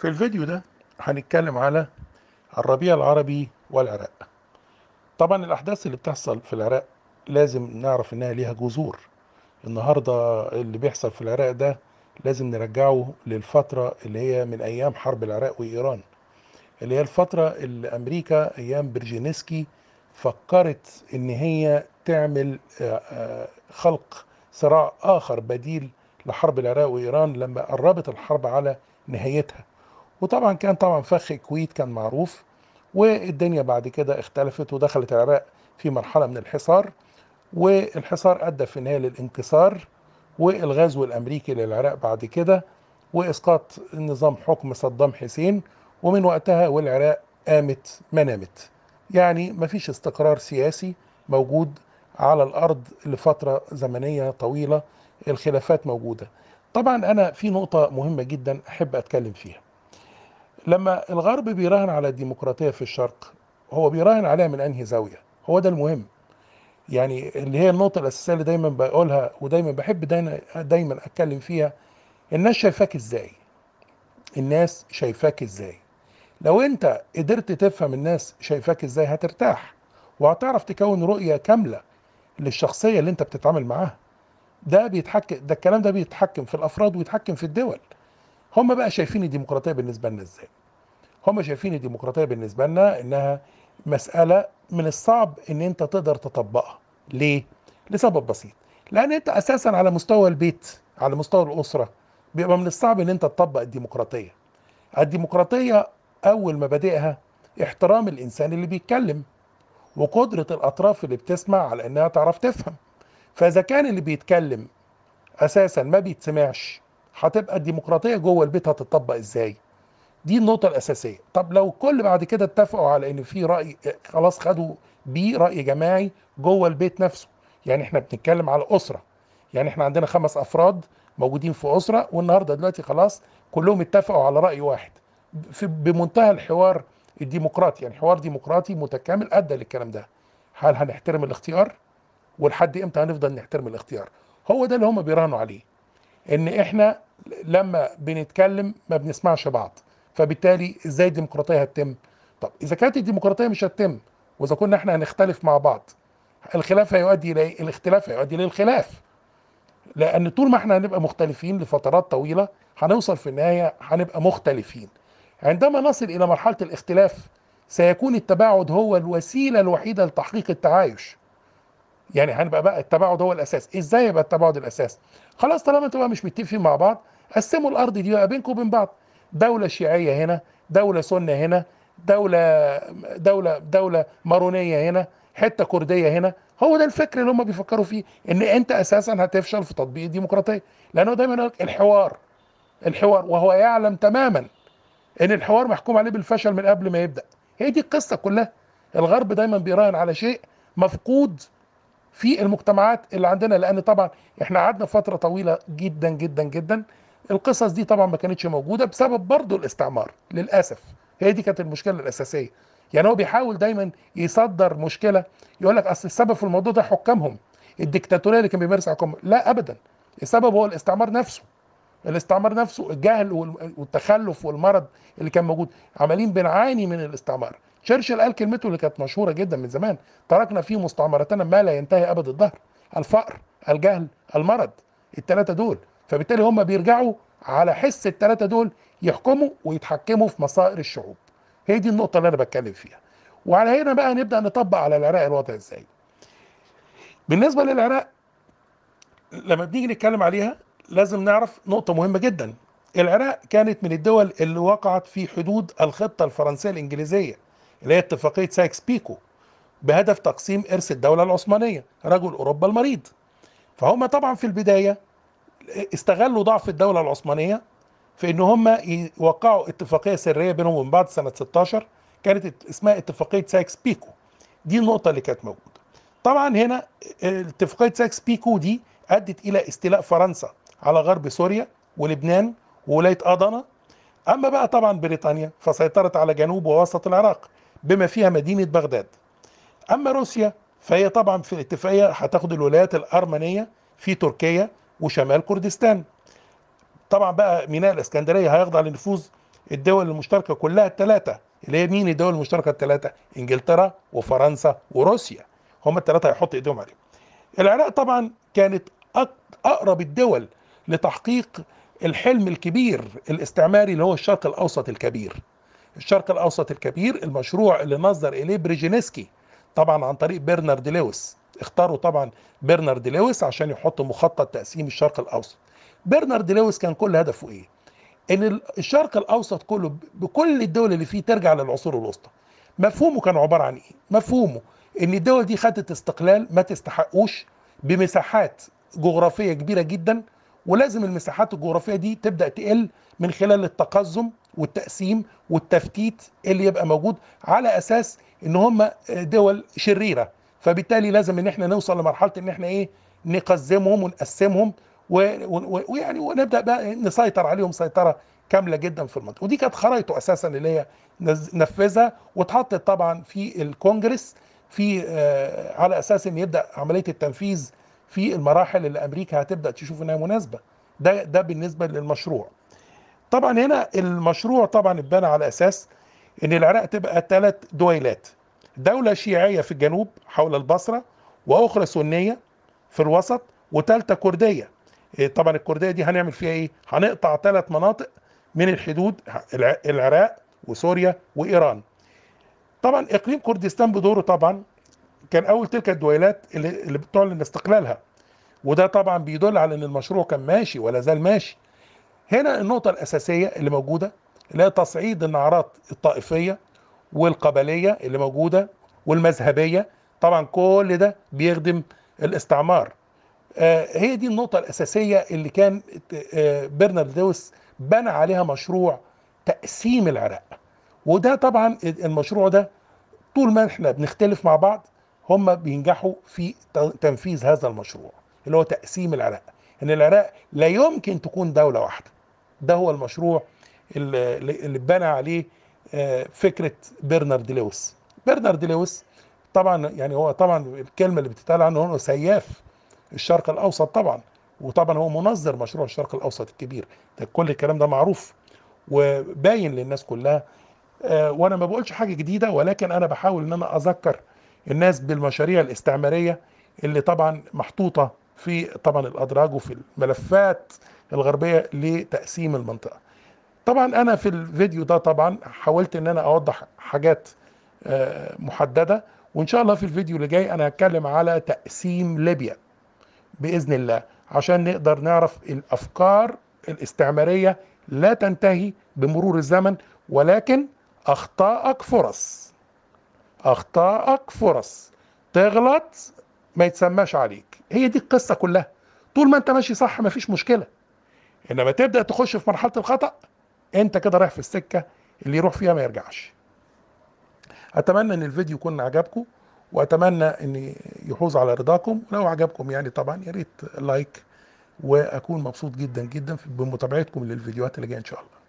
في الفيديو ده هنتكلم على الربيع العربي والعراق طبعا الأحداث اللي بتحصل في العراق لازم نعرف إنها ليها جذور النهاردة اللي بيحصل في العراق ده لازم نرجعه للفترة اللي هي من أيام حرب العراق وإيران اللي هي الفترة اللي أمريكا أيام برجينسكي فكرت إن هي تعمل آه، آه، خلق صراع آخر بديل لحرب العراق وإيران لما قربت الحرب على نهايتها وطبعا كان طبعا فخ الكويت كان معروف والدنيا بعد كده اختلفت ودخلت العراق في مرحله من الحصار والحصار ادى في النهايه للانكسار والغزو الامريكي للعراق بعد كده واسقاط نظام حكم صدام حسين ومن وقتها والعراق قامت ما نامت يعني ما فيش استقرار سياسي موجود على الارض لفتره زمنيه طويله الخلافات موجوده طبعا انا في نقطه مهمه جدا احب اتكلم فيها لما الغرب بيراهن على الديمقراطيه في الشرق هو بيراهن عليها من انهي زاويه هو ده المهم يعني اللي هي النقطه الاساسيه اللي دايما بقولها ودايما بحب دايما, دايما اتكلم فيها الناس شايفاك ازاي الناس شايفاك ازاي لو انت قدرت تفهم الناس شايفاك ازاي هترتاح وهتعرف تكون رؤيه كامله للشخصيه اللي انت بتتعامل معاها ده بيتحكم ده الكلام ده بيتحكم في الافراد ويتحكم في الدول هم بقى شايفين الديمقراطيه بالنسبه لنا ازاي هم شايفين الديمقراطيه بالنسبه لنا انها مساله من الصعب ان انت تقدر تطبقها ليه لسبب بسيط لان انت اساسا على مستوى البيت على مستوى الاسره بيبقى من الصعب ان انت تطبق الديمقراطيه الديمقراطيه اول مبادئها احترام الانسان اللي بيتكلم وقدره الاطراف اللي بتسمع على انها تعرف تفهم فاذا كان اللي بيتكلم اساسا ما بيتسمعش هتبقى الديمقراطيه جوه البيت هتطبق ازاي دي النقطه الاساسيه طب لو كل بعد كده اتفقوا على ان في راي خلاص خدوا بيه راي جماعي جوه البيت نفسه يعني احنا بنتكلم على اسره يعني احنا عندنا خمس افراد موجودين في اسره والنهارده دلوقتي خلاص كلهم اتفقوا على راي واحد في بمنتهى الحوار الديمقراطي يعني حوار ديمقراطي متكامل ادى للكلام ده هل هنحترم الاختيار ولحد امتى هنفضل نحترم الاختيار هو ده اللي هم بيراهنوا عليه ان احنا لما بنتكلم ما بنسمعش بعض فبالتالي ازاي الديمقراطيه هتتم طب اذا كانت الديمقراطيه مش هتتم واذا كنا احنا هنختلف مع بعض الخلاف هيؤدي الى ايه الاختلاف هيؤدي للخلاف لان طول ما احنا هنبقى مختلفين لفترات طويله هنوصل في النهايه هنبقى مختلفين عندما نصل الى مرحله الاختلاف سيكون التباعد هو الوسيله الوحيده لتحقيق التعايش يعني هنبقى بقى التباعد هو الاساس ازاي يبقى التباعد الاساس خلاص طالما انتوا بقى مش متفقين مع بعض قسموا الارض دي بقى بينكم وبين بعض دوله شيعيه هنا دوله سنه هنا دوله دوله دوله مارونيه هنا حته كرديه هنا هو ده الفكر اللي هم بيفكروا فيه ان انت اساسا هتفشل في تطبيق الديمقراطيه لانه دايما يقول لك الحوار الحوار وهو يعلم تماما ان الحوار محكوم عليه بالفشل من قبل ما يبدا هي دي القصه كلها الغرب دايما بيراهن على شيء مفقود في المجتمعات اللي عندنا لان طبعا احنا قعدنا فتره طويله جدا جدا جدا القصص دي طبعا ما كانتش موجوده بسبب برضه الاستعمار للاسف هي دي كانت المشكله الاساسيه يعني هو بيحاول دايما يصدر مشكله يقول لك اصل السبب في الموضوع ده حكامهم الدكتاتوريه اللي كان بيمارس حكامهم لا ابدا السبب هو الاستعمار نفسه الاستعمار نفسه الجهل والتخلف والمرض اللي كان موجود عمالين بنعاني من الاستعمار تشرشل قال كلمته اللي كانت مشهوره جدا من زمان تركنا فيه مستعمرتنا ما لا ينتهي ابد الدهر الفقر الجهل المرض الثلاثه دول فبالتالي هم بيرجعوا على حس الثلاثه دول يحكموا ويتحكموا في مصائر الشعوب هي دي النقطه اللي انا بتكلم فيها وعلى هنا بقى نبدا نطبق على العراق الوضع ازاي بالنسبه للعراق لما بنيجي نتكلم عليها لازم نعرف نقطه مهمه جدا العراق كانت من الدول اللي وقعت في حدود الخطه الفرنسيه الانجليزيه اللي هي اتفاقية سايكس بيكو بهدف تقسيم إرث الدولة العثمانية رجل أوروبا المريض فهم طبعا في البداية استغلوا ضعف الدولة العثمانية في ان هم يوقعوا اتفاقيه سريه بينهم وبين بعض سنه 16 كانت اسمها اتفاقيه سايكس بيكو دي النقطه اللي كانت موجوده طبعا هنا اتفاقيه سايكس بيكو دي ادت الى استيلاء فرنسا على غرب سوريا ولبنان وولايه اضنا اما بقى طبعا بريطانيا فسيطرت على جنوب ووسط العراق بما فيها مدينة بغداد أما روسيا فهي طبعا في الاتفاقية هتاخد الولايات الأرمنية في تركيا وشمال كردستان طبعا بقى ميناء الاسكندرية هيخضع لنفوذ الدول المشتركة كلها الثلاثة اللي هي مين الدول المشتركة الثلاثة إنجلترا وفرنسا وروسيا هم الثلاثة هيحط إيديهم عليهم العراق طبعا كانت أقرب الدول لتحقيق الحلم الكبير الاستعماري اللي هو الشرق الأوسط الكبير الشرق الاوسط الكبير المشروع اللي نظر اليه بريجينسكي طبعا عن طريق برنارد لويس اختاروا طبعا برنارد لويس عشان يحط مخطط تقسيم الشرق الاوسط برنارد لويس كان كل هدفه ايه ان الشرق الاوسط كله بكل الدول اللي فيه ترجع للعصور الوسطى مفهومه كان عباره عن ايه مفهومه ان الدول دي خدت استقلال ما تستحقوش بمساحات جغرافيه كبيره جدا ولازم المساحات الجغرافيه دي تبدا تقل من خلال التقزم والتقسيم والتفتيت اللي يبقى موجود على اساس ان هم دول شريره فبالتالي لازم ان احنا نوصل لمرحله ان احنا ايه نقزمهم ونقسمهم ويعني ونبدا بقى نسيطر عليهم سيطره كامله جدا في المنطقه ودي كانت خرائطه اساسا اللي هي نفذها واتحطت طبعا في الكونجرس في آه، على اساس ان يبدا عمليه التنفيذ في المراحل اللي امريكا هتبدا تشوف انها مناسبه ده ده بالنسبه للمشروع طبعا هنا المشروع طبعا اتبنى على اساس ان العراق تبقى ثلاث دويلات دولة شيعية في الجنوب حول البصرة واخرى سنية في الوسط وثالثة كردية إيه، طبعا الكردية دي هنعمل فيها ايه هنقطع ثلاث مناطق من الحدود العراق وسوريا وايران طبعا اقليم كردستان بدوره طبعا كان اول تلك الدويلات اللي بتعلن استقلالها وده طبعا بيدل على ان المشروع كان ماشي ولا زال ماشي هنا النقطة الأساسية اللي موجودة اللي هي تصعيد النعرات الطائفية والقبلية اللي موجودة والمذهبية طبعا كل ده بيخدم الاستعمار آه، هي دي النقطة الأساسية اللي كان آه، برنارد لويس بنى عليها مشروع تقسيم العراق وده طبعا المشروع ده طول ما احنا بنختلف مع بعض هم بينجحوا في تنفيذ هذا المشروع اللي هو تقسيم العراق ان العراق لا يمكن تكون دولة واحدة ده هو المشروع اللي اتبنى عليه آه، فكره برنارد لويس برنارد لويس طبعا يعني هو طبعا الكلمه اللي بتتقال عنه هو سياف الشرق الاوسط طبعا وطبعا هو منظر مشروع الشرق الاوسط الكبير ده كل الكلام ده معروف وباين للناس كلها آه، وانا ما بقولش حاجه جديده ولكن انا بحاول ان انا اذكر الناس بالمشاريع الاستعماريه اللي طبعا محطوطه في طبعا الادراج وفي الملفات الغربيه لتقسيم المنطقه طبعا انا في الفيديو ده طبعا حاولت ان انا اوضح حاجات آه، محدده وان شاء الله في الفيديو اللي جاي انا هتكلم على تقسيم ليبيا باذن الله عشان نقدر نعرف الافكار الاستعماريه لا تنتهي بمرور الزمن ولكن اخطائك فرص اخطائك فرص تغلط ما يتسماش عليك هي دي القصه كلها طول ما انت ماشي صح ما فيش مشكله انما تبدا تخش في مرحله الخطا انت كده رايح في السكه اللي يروح فيها ما يرجعش اتمنى ان الفيديو يكون عجبكم واتمنى ان يحوز على رضاكم لو عجبكم يعني طبعا يا ريت لايك واكون مبسوط جدا جدا بمتابعتكم للفيديوهات اللي جايه ان شاء الله